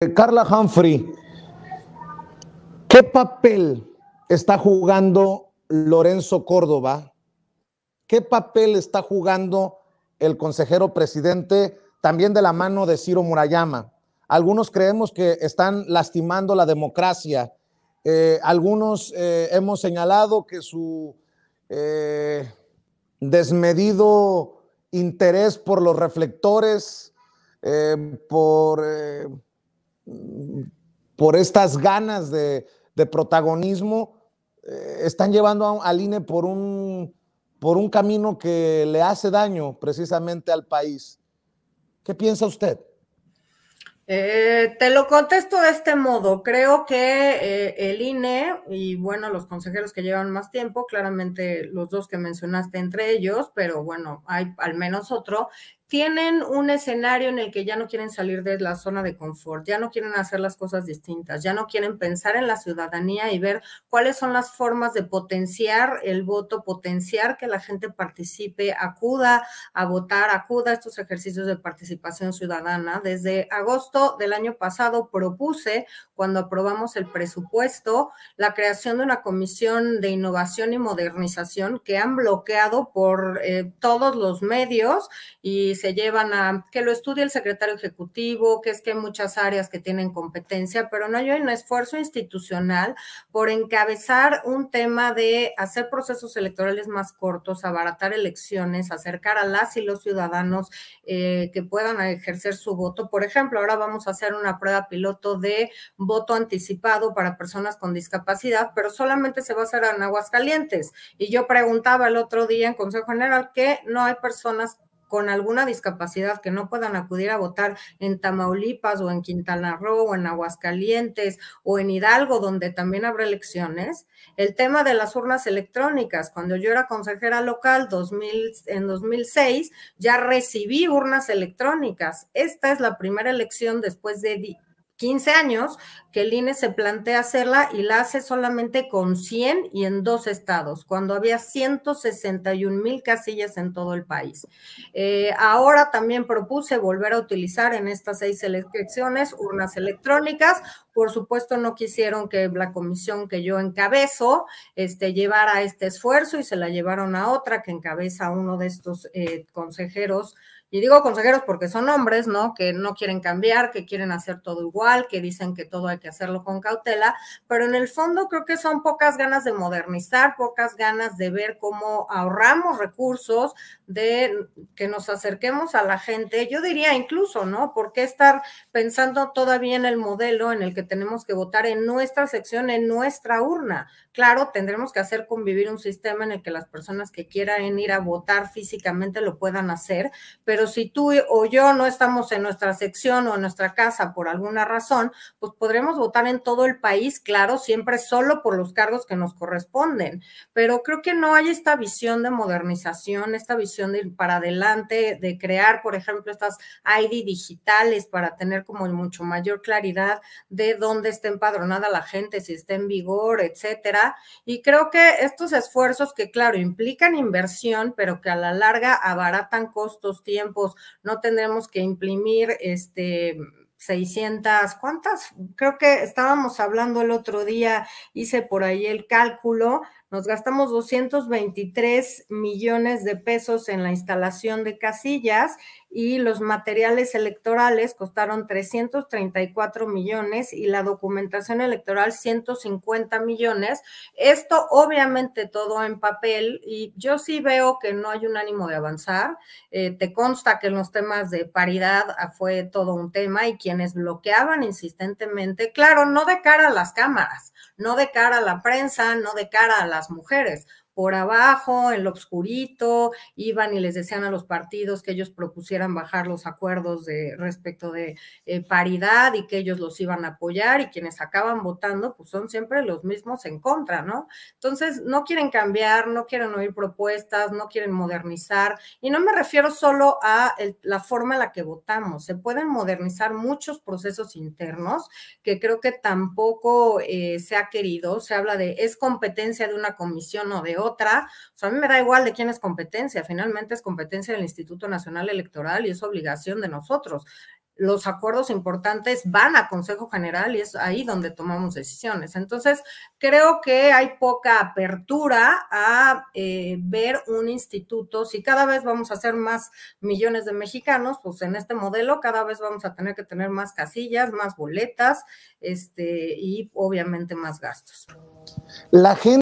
Eh, Carla Humphrey, ¿qué papel está jugando Lorenzo Córdoba? ¿Qué papel está jugando el consejero presidente también de la mano de Ciro Murayama? Algunos creemos que están lastimando la democracia. Eh, algunos eh, hemos señalado que su desmedido interés por los reflectores, por por estas ganas de, protagonismo, eh, están llevando al INE por un, por un camino que le hace daño precisamente al país. ¿Qué piensa usted? Eh, te lo contesto de este modo. Creo que eh, el INE y bueno, los consejeros que llevan más tiempo, claramente los dos que mencionaste entre ellos, pero bueno, hay al menos otro, tienen un escenario en el que ya no quieren salir de la zona de confort, ya no quieren hacer las cosas distintas, ya no quieren pensar en la ciudadanía y ver cuáles son las formas de potenciar el voto, potenciar que la gente participe, acuda a votar, acuda a estos ejercicios de participación ciudadana. Desde agosto del año pasado propuse, cuando aprobamos el presupuesto, la creación de una comisión de innovación y modernización que han bloqueado por eh, todos los medios y se llevan a que lo estudie el secretario ejecutivo, que es que hay muchas áreas que tienen competencia, pero no hay un esfuerzo institucional por encabezar un tema de hacer procesos electorales más cortos, abaratar elecciones, acercar a las y los ciudadanos eh, que puedan ejercer su voto. Por ejemplo, ahora vamos a hacer una prueba piloto de voto anticipado para personas con discapacidad, pero solamente se va a hacer en Aguascalientes. Y yo preguntaba el otro día en Consejo General que no hay personas con alguna discapacidad que no puedan acudir a votar en Tamaulipas o en Quintana Roo o en Aguascalientes o en Hidalgo, donde también habrá elecciones. El tema de las urnas electrónicas, cuando yo era consejera local 2000, en 2006, ya recibí urnas electrónicas. Esta es la primera elección después de 15 años que el INE se plantea hacerla y la hace solamente con 100 y en dos estados, cuando había 161 mil casillas en todo el país. Eh, ahora también propuse volver a utilizar en estas seis elecciones urnas electrónicas, por supuesto, no quisieron que la comisión que yo encabezo este, llevara este esfuerzo y se la llevaron a otra que encabeza uno de estos eh, consejeros. Y digo consejeros porque son hombres, ¿no? Que no quieren cambiar, que quieren hacer todo igual, que dicen que todo hay que hacerlo con cautela, pero en el fondo creo que son pocas ganas de modernizar, pocas ganas de ver cómo ahorramos recursos, de que nos acerquemos a la gente. Yo diría incluso, ¿no? ¿Por qué estar pensando todavía en el modelo en el que tenemos que votar en nuestra sección, en nuestra urna. Claro, tendremos que hacer convivir un sistema en el que las personas que quieran ir a votar físicamente lo puedan hacer, pero si tú o yo no estamos en nuestra sección o en nuestra casa por alguna razón, pues podremos votar en todo el país, claro, siempre solo por los cargos que nos corresponden. Pero creo que no hay esta visión de modernización, esta visión de ir para adelante, de crear, por ejemplo, estas ID digitales para tener como mucho mayor claridad de dónde está empadronada la gente, si está en vigor, etcétera. Y creo que estos esfuerzos que, claro, implican inversión, pero que a la larga abaratan costos, tiempos, no tendremos que imprimir este 600, ¿cuántas? Creo que estábamos hablando el otro día, hice por ahí el cálculo, nos gastamos 223 millones de pesos en la instalación de casillas y los materiales electorales costaron 334 millones y la documentación electoral 150 millones. Esto obviamente todo en papel y yo sí veo que no hay un ánimo de avanzar. Eh, te consta que en los temas de paridad ah, fue todo un tema y quienes bloqueaban insistentemente, claro, no de cara a las cámaras, no de cara a la prensa, no de cara a las mujeres por abajo, en lo oscurito, iban y les decían a los partidos que ellos propusieran bajar los acuerdos de, respecto de eh, paridad y que ellos los iban a apoyar y quienes acaban votando, pues son siempre los mismos en contra, ¿no? Entonces, no quieren cambiar, no quieren oír propuestas, no quieren modernizar. Y no me refiero solo a la forma en la que votamos, se pueden modernizar muchos procesos internos que creo que tampoco eh, se ha querido. Se habla de, es competencia de una comisión o de otra otra. a mí me da igual de quién es competencia, finalmente es competencia del Instituto Nacional Electoral y es obligación de nosotros. Los acuerdos importantes van a Consejo General y es ahí donde tomamos decisiones. Entonces, creo que hay poca apertura a eh, ver un instituto. Si cada vez vamos a ser más millones de mexicanos, pues en este modelo cada vez vamos a tener que tener más casillas, más boletas este, y obviamente más gastos. La gente